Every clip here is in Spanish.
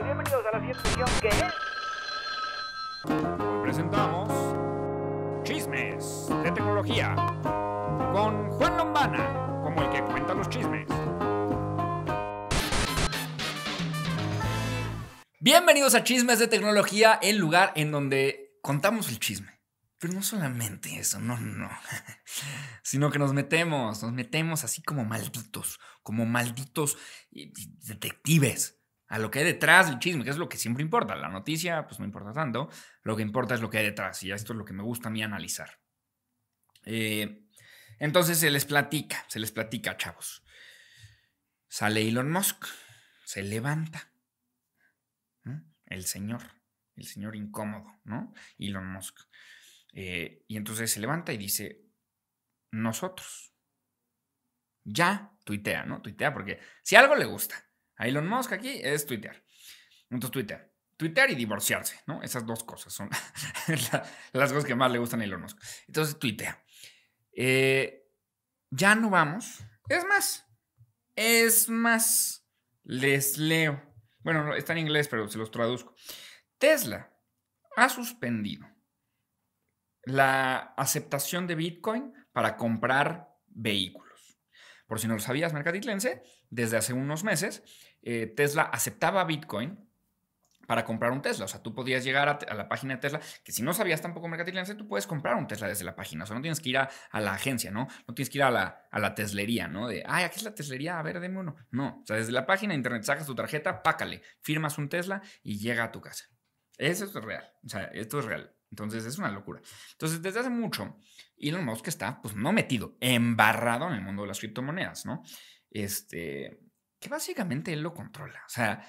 bienvenidos a la siguiente sesión que es... presentamos... Chismes de tecnología. Con Juan Lombana, como el que cuenta los chismes. Bienvenidos a Chismes de Tecnología, el lugar en donde contamos el chisme. Pero no solamente eso, no, no, sino que nos metemos, nos metemos así como malditos, como malditos eh, detectives, a lo que hay detrás del chisme, que es lo que siempre importa. La noticia, pues no importa tanto. Lo que importa es lo que hay detrás. Y esto es lo que me gusta a mí analizar. Eh, entonces se les platica, se les platica, chavos. Sale Elon Musk, se levanta. El señor, el señor incómodo, ¿no? Elon Musk. Eh, y entonces se levanta y dice, nosotros. Ya tuitea, ¿no? Tuitea porque si algo le gusta a Elon Musk aquí es Twitter, Entonces tuitea. Twitter y divorciarse, ¿no? Esas dos cosas son las cosas que más le gustan a Elon Musk. Entonces tuitea. Eh, ya no vamos. Es más. Es más. Les leo. Bueno, está en inglés, pero se los traduzco. Tesla ha suspendido la aceptación de Bitcoin para comprar vehículos. Por si no lo sabías, mercaditlense, desde hace unos meses, eh, Tesla aceptaba Bitcoin para comprar un Tesla. O sea, tú podías llegar a, la página de Tesla, que si no sabías tampoco mercatitlense, tú puedes comprar un Tesla desde la página. O sea, no tienes que ir a, la agencia, ¿no? No tienes que ir a la, a teslería, ¿no? De, ay, aquí es la teslería, a ver, deme uno. No, o sea, desde la página de internet sacas tu tarjeta, pácale, firmas un Tesla y llega a tu casa. Eso es real. O sea, esto es real. Entonces es una locura. Entonces, desde hace mucho, Elon Musk está, pues, no metido, embarrado en el mundo de las criptomonedas, ¿no? Este, que básicamente él lo controla. O sea,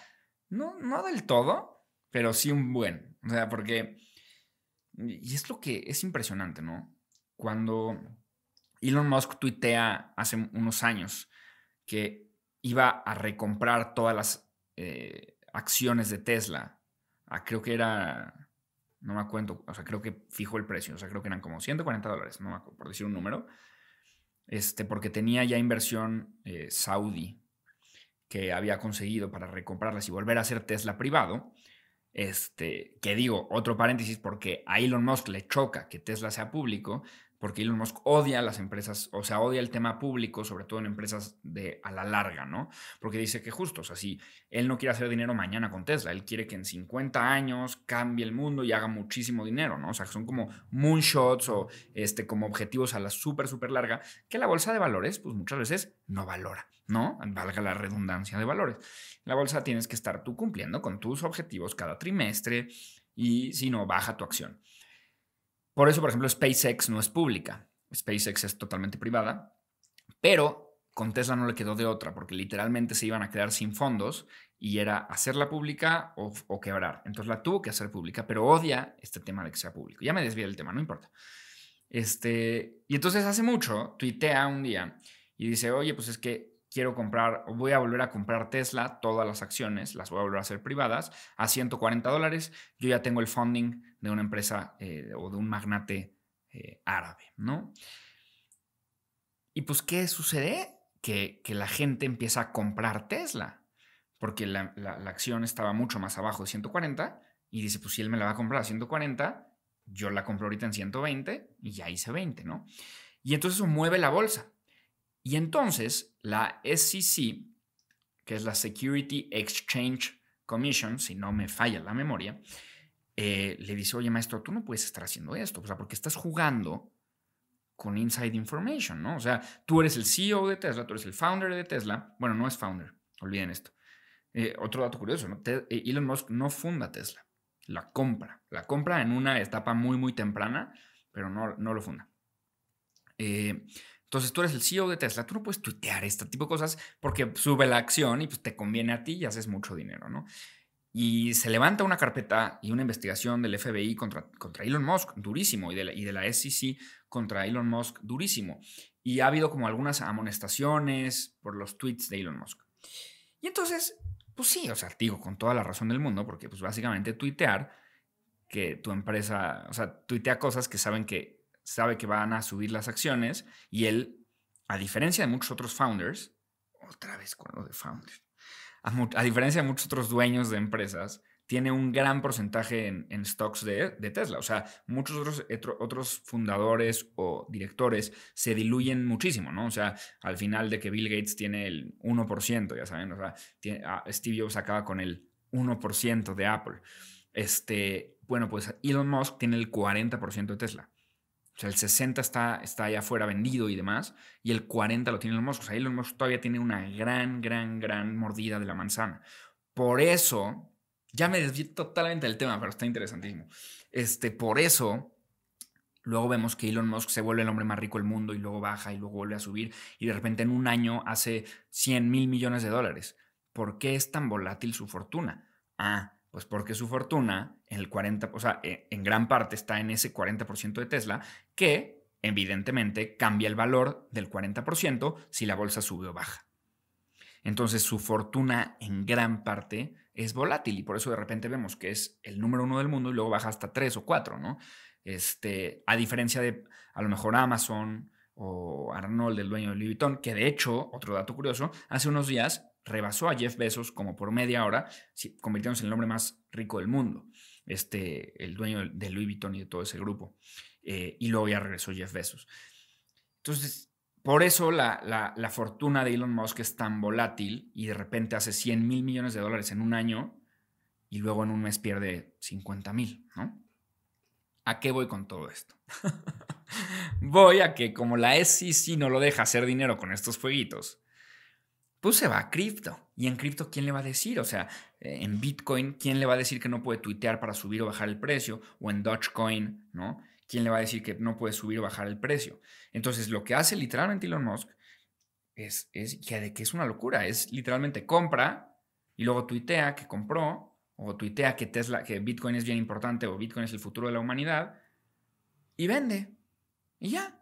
no, no del todo, pero sí un buen. O sea, porque, y es lo que es impresionante, ¿no? Cuando Elon Musk tuitea hace unos años que iba a recomprar todas las eh, acciones de Tesla, a creo que era no me acuerdo, o sea, creo que fijo el precio, o sea, creo que eran como 140 dólares, no me acuerdo, por decir un número, este, porque tenía ya inversión eh, saudí que había conseguido para recomprarlas y volver a hacer Tesla privado, este, que digo, otro paréntesis, porque a Elon Musk le choca que Tesla sea público, porque Elon Musk odia las empresas, o sea, odia el tema público, sobre todo en empresas de a la larga, ¿no? Porque dice que justo, o sea, si él no quiere hacer dinero mañana con Tesla, él quiere que en 50 años cambie el mundo y haga muchísimo dinero, ¿no? O sea, que son como moonshots o este, como objetivos a la súper, súper larga, que la bolsa de valores, pues muchas veces no valora, ¿no? Valga la redundancia de valores. La bolsa tienes que estar tú cumpliendo con tus objetivos cada trimestre y si no, baja tu acción. Por eso, por ejemplo, SpaceX no es pública. SpaceX es totalmente privada, pero con Tesla no le quedó de otra, porque literalmente se iban a quedar sin fondos y era hacerla pública o, quebrar. Entonces la tuvo que hacer pública, pero odia este tema de que sea público. Ya me desvía del tema, no importa. Este, y entonces hace mucho tuitea un día y dice, oye, pues es que quiero comprar, voy a volver a comprar Tesla, todas las acciones, las voy a volver a hacer privadas, a 140 dólares, yo ya tengo el funding de una empresa eh, o de un magnate eh, árabe, ¿no? Y pues, ¿qué sucede? Que, la gente empieza a comprar Tesla, porque la, acción estaba mucho más abajo de 140 y dice, pues si él me la va a comprar a 140, yo la compro ahorita en 120 y ya hice 20, ¿no? Y entonces eso mueve la bolsa. Y entonces la SEC, que es la Security Exchange Commission, si no me falla la memoria, eh, le dice, oye maestro, tú no puedes estar haciendo esto, o sea, porque estás jugando con inside information, ¿no? O sea, tú eres el CEO de Tesla, tú eres el founder de Tesla, bueno, no es founder, olviden esto. Eh, otro dato curioso, ¿no? Eh, Elon Musk no funda Tesla, la compra, la compra en una etapa muy, muy temprana, pero no, no lo funda. entonces tú eres el CEO de Tesla, tú no puedes tuitear este tipo de cosas porque sube la acción y pues, te conviene a ti y haces mucho dinero, ¿no? Y se levanta una carpeta y una investigación del FBI contra, contra Elon Musk, durísimo, y de, la, SEC contra Elon Musk, durísimo. Y ha habido como algunas amonestaciones por los tweets de Elon Musk. Y entonces, pues sí, o sea, digo, con toda la razón del mundo, porque pues básicamente tuitear que tu empresa, o sea, tuitea cosas que saben que sabe que van a subir las acciones y él, a diferencia de muchos otros founders, otra vez con lo de founders, a, diferencia de muchos otros dueños de empresas, tiene un gran porcentaje en, stocks de, Tesla. O sea, muchos otros, otros fundadores o directores se diluyen muchísimo, ¿no? O sea, al final de que Bill Gates tiene el 1%, ya saben, o sea, ah, Steve Jobs acaba con el 1% de Apple. Este, bueno, pues Elon Musk tiene el 40% de Tesla. O sea, el 60 está, está allá afuera vendido y demás, y el 40 lo tiene Elon Musk. O sea, Elon Musk todavía tiene una gran, gran, gran mordida de la manzana. Por eso, ya me desvié totalmente del tema, pero está interesantísimo. Este, por eso, luego vemos que Elon Musk se vuelve el hombre más rico del mundo y luego baja y luego vuelve a subir y de repente en un año hace 100 mil millones de dólares. ¿Por qué es tan volátil su fortuna? Ah, pues porque su fortuna, en el 40, o sea, e, en gran parte está en ese 40% de Tesla, que evidentemente cambia el valor del 40% si la bolsa sube o baja. Entonces su fortuna en gran parte es volátil y por eso de repente vemos que es el número uno del mundo y luego baja hasta tres o cuatro, ¿no? Este, a diferencia de a lo mejor Amazon o Arnold, el dueño de Louis que de hecho, otro dato curioso, hace unos días rebasó a Jeff Bezos como por media hora, convirtiéndose en el hombre más rico del mundo, este, el dueño de Louis Vuitton y de todo ese grupo. Eh, y luego ya regresó Jeff Bezos. Entonces, por eso la, la, fortuna de Elon Musk es tan volátil y de repente hace 100 mil millones de dólares en un año y luego en un mes pierde 50 mil, ¿no? ¿A qué voy con todo esto? voy a que como la SEC no lo deja hacer dinero con estos fueguitos, pues se va a cripto. ¿Y en cripto quién le va a decir? O sea, eh, en Bitcoin, ¿quién le va a decir que no puede tuitear para subir o bajar el precio? O en Dogecoin, ¿no? ¿Quién le va a decir que no puede subir o bajar el precio? Entonces, lo que hace literalmente Elon Musk es, que, que es una locura. Es literalmente compra y luego tuitea que compró o tuitea que Tesla, que Bitcoin es bien importante o Bitcoin es el futuro de la humanidad y vende. Y ya.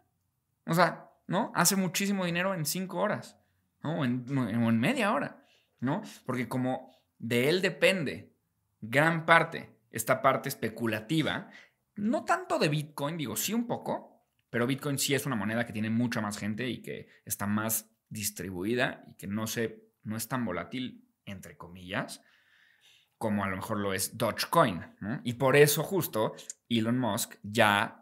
O sea, ¿no? Hace muchísimo dinero en cinco horas. O En, media hora, ¿no? Porque como de él depende gran parte, esta parte especulativa, no tanto de Bitcoin, digo, sí un poco, pero Bitcoin sí es una moneda que tiene mucha más gente y que está más distribuida y que no, se, no es tan volátil, entre comillas, como a lo mejor lo es Dogecoin. Y por eso justo Elon Musk ya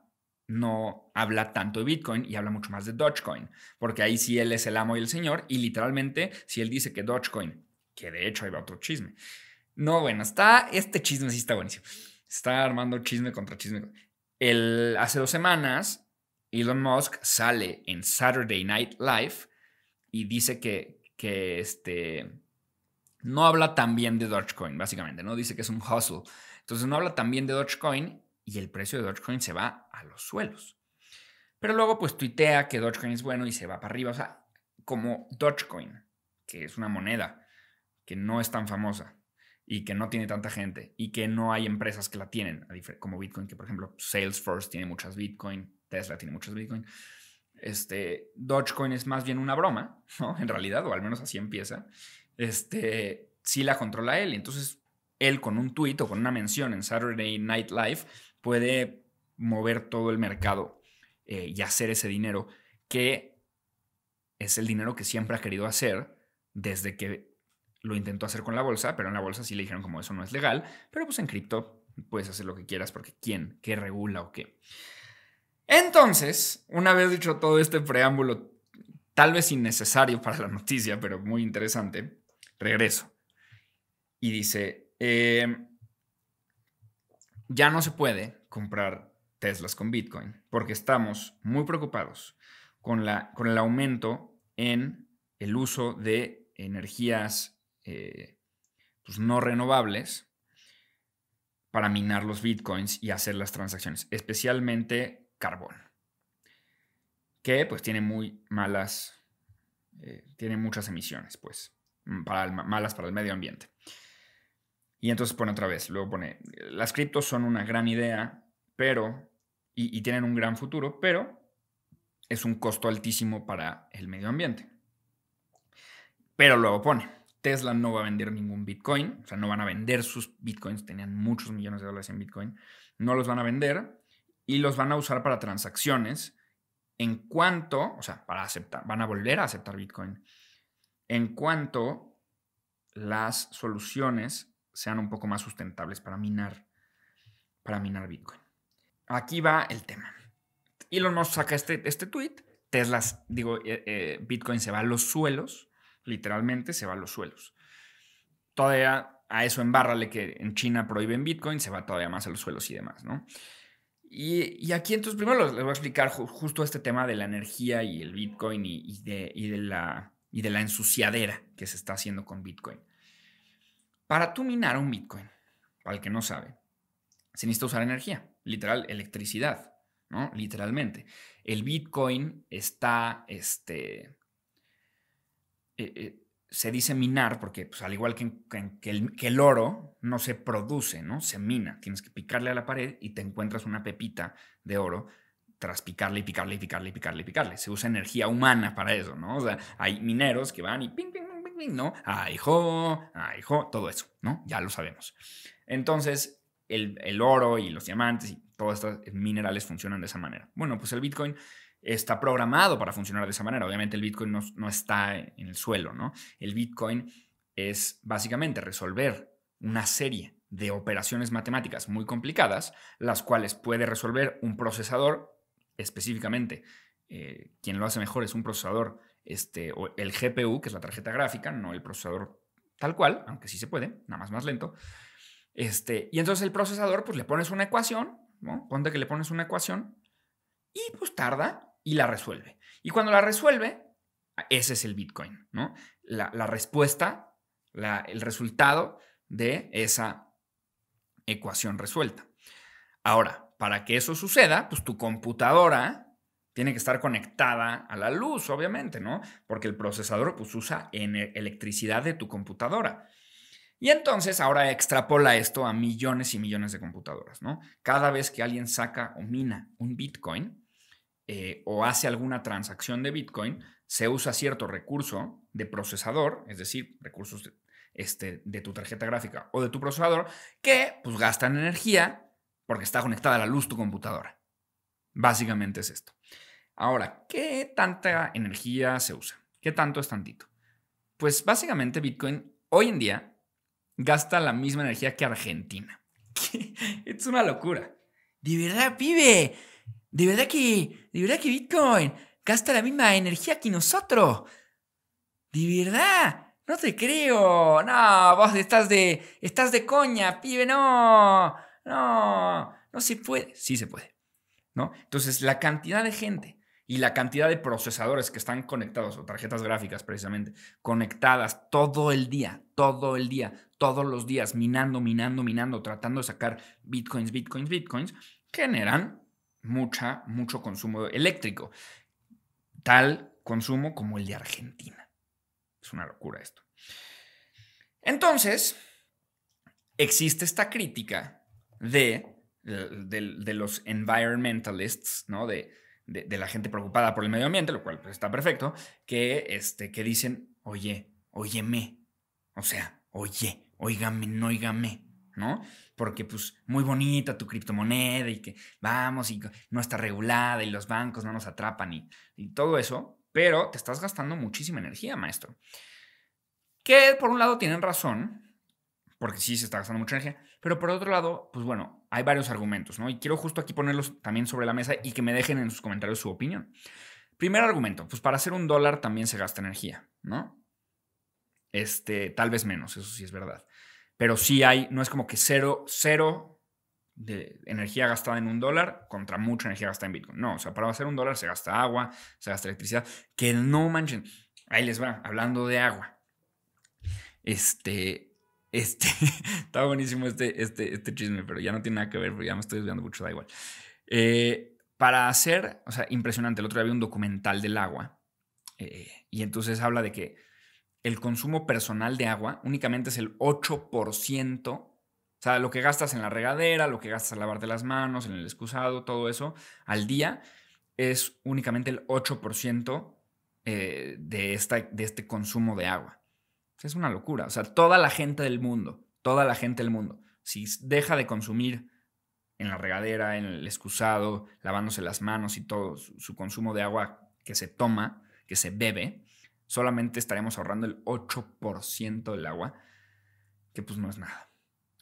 no habla tanto de Bitcoin y habla mucho más de Dogecoin, porque ahí sí él es el amo y el señor y literalmente si él dice que Dogecoin, que de hecho ahí va otro chisme. No, bueno, está, este chisme sí está buenísimo. Está armando chisme contra chisme. El, hace dos semanas, Elon Musk sale en Saturday Night Live y dice que, que este, no habla tan bien de Dogecoin, básicamente, ¿no? Dice que es un hustle. Entonces no habla tan bien de Dogecoin y el precio de Dogecoin se va a los suelos. Pero luego pues tuitea que Dogecoin es bueno y se va para arriba. O sea, como Dogecoin, que es una moneda que no es tan famosa y que no tiene tanta gente y que no hay empresas que la tienen, como Bitcoin, que por ejemplo Salesforce tiene muchas Bitcoin, Tesla tiene muchas Bitcoin. Este, Dogecoin es más bien una broma, ¿no? En realidad, o al menos así empieza. Este, sí la controla él. Y Entonces, él con un tuit o con una mención en Saturday Night Live puede mover todo el mercado eh, y hacer ese dinero, que es el dinero que siempre ha querido hacer desde que lo intentó hacer con la bolsa, pero en la bolsa sí le dijeron como eso no es legal, pero pues en cripto puedes hacer lo que quieras porque quién, qué regula o qué. Entonces, una vez dicho todo este preámbulo, tal vez innecesario para la noticia, pero muy interesante, regreso. Y dice, eh, ya no se puede comprar Teslas con Bitcoin porque estamos muy preocupados con, la, con el aumento en el uso de energías eh, pues, no renovables para minar los bitcoins y hacer las transacciones, especialmente carbón, que pues tiene muy malas, eh, tiene muchas emisiones, pues, para malas para el medio ambiente. Y entonces pone otra vez, luego pone, las criptos son una gran idea, pero, y, tienen un gran futuro, pero es un costo altísimo para el medio ambiente. Pero luego pone, Tesla no va a vender ningún Bitcoin, o sea, no van a vender sus Bitcoins, tenían muchos millones de dólares en Bitcoin, no los van a vender y los van a usar para transacciones en cuanto, o sea, para aceptar, van a volver a aceptar Bitcoin, en cuanto las soluciones sean un poco más sustentables para minar, para minar Bitcoin. Aquí va el tema. Elon Musk saca este, este tweet. Tesla, digo, eh, eh, Bitcoin se va a los suelos, literalmente se va a los suelos. Todavía a eso embárrale que en China prohíben Bitcoin, se va todavía más a los suelos y demás, ¿no? Y, aquí entonces primero les voy a explicar justo este tema de la energía y el Bitcoin y, de, de, la, y de la ensuciadera que se está haciendo con Bitcoin. Para tú minar un Bitcoin, para el que no sabe, se necesita usar energía, literal, electricidad, ¿no? Literalmente. El Bitcoin está, este, eh, eh, se dice minar porque, pues, al igual que, el, oro, no se produce, ¿no? Se mina. Tienes que picarle a la pared y te encuentras una pepita de oro tras picarle y picarle y picarle y picarle picarle. Se usa energía humana para eso, ¿no? O sea, hay mineros que van y ping, ¿no? ah hijo ah hijo todo eso, ¿no? Ya lo sabemos. Entonces, el, oro y los diamantes y todos estos minerales funcionan de esa manera. Bueno, pues el Bitcoin está programado para funcionar de esa manera. Obviamente el Bitcoin no, está en el suelo, ¿no? El Bitcoin es básicamente resolver una serie de operaciones matemáticas muy complicadas, las cuales puede resolver un procesador, específicamente, eh, quien lo hace mejor es un procesador este, el GPU, que es la tarjeta gráfica, no el procesador tal cual, aunque sí se puede, nada más más lento. Este, y entonces el procesador, pues le pones una ecuación, Ponte que le pones una ecuación y pues tarda y la resuelve. Y cuando la resuelve, ah, ese es el Bitcoin, ¿no? La, respuesta, el resultado de esa ecuación resuelta. Ahora, para que eso suceda, pues tu computadora tiene que estar conectada a la luz, obviamente, ¿no? Porque el procesador pues, usa e, electricidad de tu computadora. Y entonces ahora extrapola esto a millones y millones de computadoras, ¿no? Cada vez que alguien saca o mina un Bitcoin eh, o hace alguna transacción de Bitcoin, se usa cierto recurso de procesador, es decir, recursos de, este, de tu tarjeta gráfica o de tu procesador, que pues gastan energía porque está conectada a la luz tu computadora. Básicamente es esto. Ahora, ¿qué tanta energía se usa? ¿Qué tanto es tantito? Pues básicamente Bitcoin hoy en día gasta la misma energía que Argentina. Es una locura. De verdad, pibe. De verdad que, de verdad que Bitcoin gasta la misma energía que nosotros. De verdad. No te creo. No, vos estás de, estás de coña, pibe. No, no, no se puede. Sí se puede. Entonces, la cantidad de gente y la cantidad de procesadores que están conectados, o tarjetas gráficas precisamente, conectadas todo el día, todo el día, todos los días, minando, minando, minando, tratando de sacar bitcoins, bitcoins, bitcoins, generan mucha, mucho consumo eléctrico. Tal consumo como el de Argentina. Es una locura esto. Entonces, existe esta crítica de de, los environmentalists, ¿no? De, de, la gente preocupada por el medio ambiente, lo cual pues, está perfecto, que, este, que dicen, oye, óyeme, o sea, oye, óigame, no óigame, ¿no? Porque pues muy bonita tu criptomoneda y que vamos y no está regulada y los bancos no nos atrapan y, y todo eso, pero te estás gastando muchísima energía, maestro. Que por un lado tienen razón, porque sí se está gastando mucha energía, pero por otro lado, pues bueno, hay varios argumentos, ¿no? Y quiero justo aquí ponerlos también sobre la mesa y que me dejen en sus comentarios su opinión. Primer argumento, pues para hacer un dólar también se gasta energía, ¿no? Este, tal vez menos, eso sí es verdad. Pero sí hay, no es como que cero, cero de energía gastada en un dólar contra mucha energía gastada en Bitcoin. No, o sea, para hacer un dólar se gasta agua, se gasta electricidad, que no manchen. Ahí les va, hablando de agua. Este, este, está buenísimo este, este, este chisme, pero ya no tiene nada que ver, ya me estoy desviando mucho, da igual. Eh, para hacer, o sea, impresionante, el otro día vi un documental del agua eh, y entonces habla de que el consumo personal de agua únicamente es el 8%, o sea, lo que gastas en la regadera, lo que gastas al lavarte las manos, en el excusado, todo eso, al día es únicamente el 8% eh, de, esta, de este consumo de agua. Es una locura. O sea, toda la gente del mundo, toda la gente del mundo, si deja de consumir en la regadera, en el excusado, lavándose las manos y todo, su, consumo de agua que se toma, que se bebe, solamente estaremos ahorrando el 8% del agua, que pues no es nada.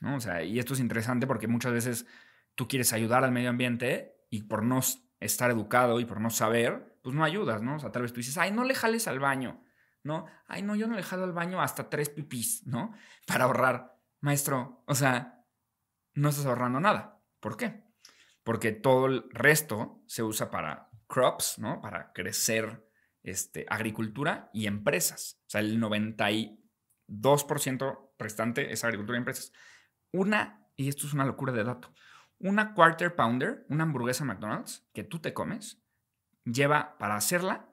¿no? O sea, y esto es interesante porque muchas veces tú quieres ayudar al medio ambiente y por no estar educado y por no saber, pues no ayudas, ¿no? O sea, tal vez tú dices, ay, no le jales al baño. ¿no? Ay, no, yo no he dejado al baño hasta tres pipis, ¿no? Para ahorrar. Maestro, o sea, no estás ahorrando nada. ¿Por qué? Porque todo el resto se usa para crops, ¿no? Para crecer este, agricultura y empresas. O sea, el 92% restante es agricultura y empresas. Una, y esto es una locura de dato, una quarter pounder, una hamburguesa McDonald's que tú te comes, lleva para hacerla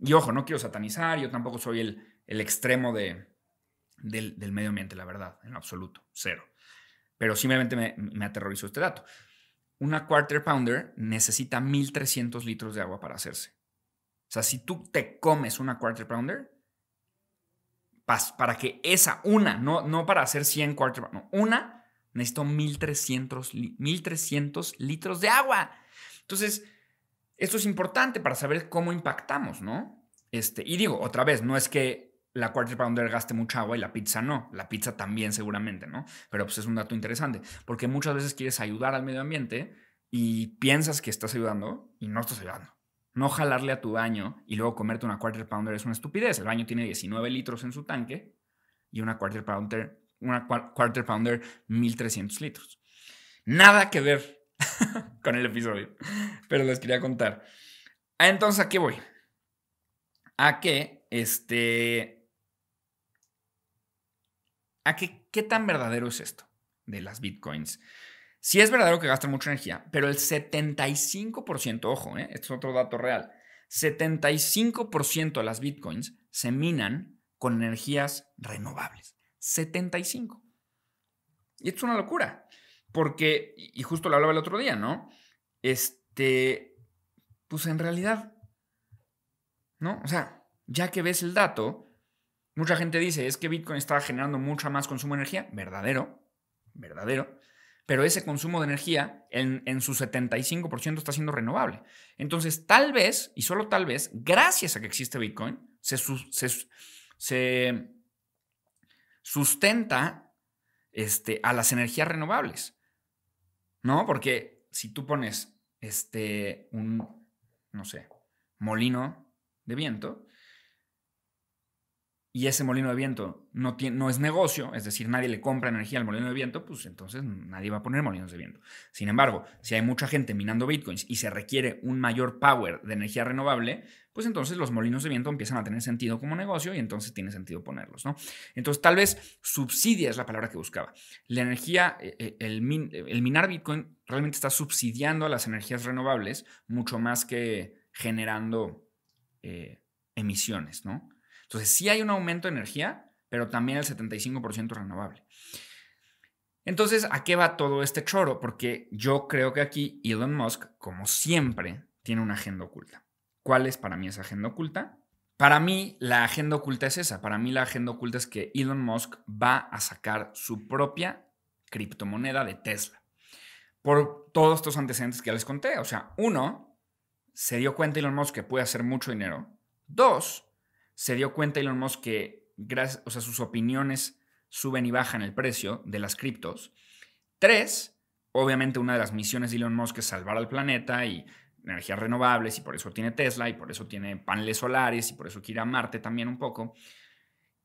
y ojo, no quiero satanizar, yo tampoco soy el, extremo del, medio ambiente, la verdad, en absoluto, cero. Pero simplemente me, aterrorizó este dato. Una quarter pounder necesita 1.300 litros de agua para hacerse. O sea, si tú te comes una quarter pounder, para que esa, una, no, no para hacer 100 quarter pounders, una, necesito 1300, 1300 litros de agua. Entonces, esto es importante para saber cómo impactamos, ¿no? Este, y digo, otra vez, no es que la quarter pounder gaste mucha agua y la pizza no, la pizza también seguramente, ¿no? Pero pues es un dato interesante, porque muchas veces quieres ayudar al medio ambiente y piensas que estás ayudando y no estás ayudando. No jalarle a tu baño y luego comerte una quarter pounder es una estupidez. El baño tiene 19 litros en su tanque y una quarter pounder, una quarter pounder 1300 litros. Nada que ver con el episodio, pero les quería contar. Ah, entonces, ¿a qué voy? A qué, este, a qué ¿qué tan verdadero es esto de las bitcoins? Si sí es verdadero que gastan mucha energía, pero el 75%, ojo, este es otro dato real, 75% de las bitcoins se minan con energías renovables. 75. Y esto es una locura. Porque, y justo lo hablaba el otro día, ¿no? Este, pues en realidad, ¿no? O sea, ya que ves el dato, mucha gente dice, es que Bitcoin está generando mucha más consumo de energía, verdadero, verdadero, pero ese consumo de energía en, su 75% está siendo renovable. Entonces, tal vez, y solo tal vez, gracias a que existe Bitcoin, se, se sustenta este, a las energías renovables. ¿no? Porque si tú pones este, un, no sé, molino de viento, y ese molino de viento no, es negocio, es decir, nadie le compra energía al molino de viento, pues entonces nadie va a poner molinos de viento. Sin embargo, si hay mucha gente minando bitcoins y se requiere un mayor power de energía renovable, pues entonces los molinos de viento empiezan a tener sentido como negocio y entonces tiene sentido ponerlos, ¿no? Entonces tal vez subsidia es la palabra que buscaba. La energía, eh, eh, el, minar bitcoin realmente está subsidiando a las energías renovables mucho más que generando eh, emisiones, ¿no? Entonces, sí hay un aumento de energía, pero también el 75% renovable. Entonces, ¿a qué va todo este choro? Porque yo creo que aquí Elon Musk, como siempre, tiene una agenda oculta. ¿Cuál es para mí esa agenda oculta? Para mí, la agenda oculta es esa. Para mí, la agenda oculta es que Elon Musk va a sacar su propia criptomoneda de Tesla. Por todos estos antecedentes que ya les conté. O sea, uno, se dio cuenta Elon Musk que puede hacer mucho dinero. Dos, se dio cuenta Elon Musk que gracias, o sus opiniones suben y bajan el precio de las criptos. Tres, obviamente una de las misiones de Elon Musk es salvar al planeta y energías renovables y por eso tiene Tesla y por eso tiene paneles solares y por eso quiere a Marte también un poco.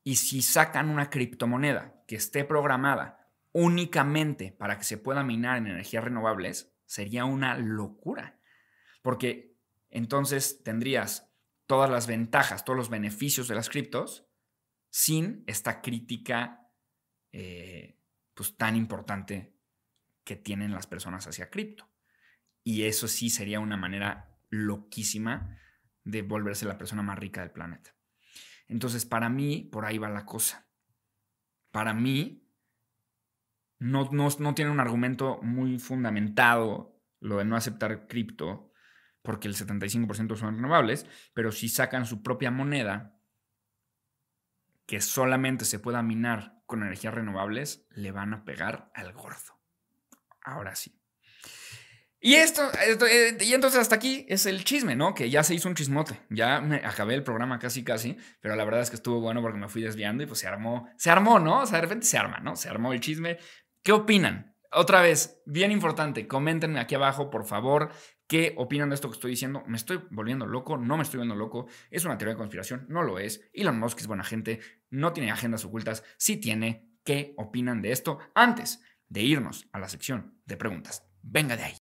Y si sacan una criptomoneda que esté programada únicamente para que se pueda minar en energías renovables, sería una locura. Porque entonces tendrías todas las ventajas, todos los beneficios de las criptos sin esta crítica eh, pues tan importante que tienen las personas hacia cripto. Y eso sí sería una manera loquísima de volverse la persona más rica del planeta. Entonces, para mí, por ahí va la cosa. Para mí, no, no tiene un argumento muy fundamentado lo de no aceptar cripto porque el 75% son renovables, pero si sacan su propia moneda que solamente se pueda minar con energías renovables, le van a pegar al gordo. Ahora sí. Y esto, eh, y entonces hasta aquí es el chisme, ¿no? Que ya se hizo un chismote. Ya me acabé el programa casi casi, pero la verdad es que estuvo bueno porque me fui desviando y pues se armó, se armó, ¿no? O sea, de repente se arma, ¿no? Se armó el chisme. ¿Qué opinan? Otra vez, bien importante, coméntenme aquí abajo, por favor, qué opinan de esto que estoy diciendo. ¿Me estoy volviendo loco? ¿No me estoy volviendo loco? ¿Es una teoría de conspiración? No lo es. Elon Musk es buena gente, no tiene agendas ocultas, Si tiene. ¿Qué opinan de esto? Antes de irnos a la sección de preguntas. Venga de ahí.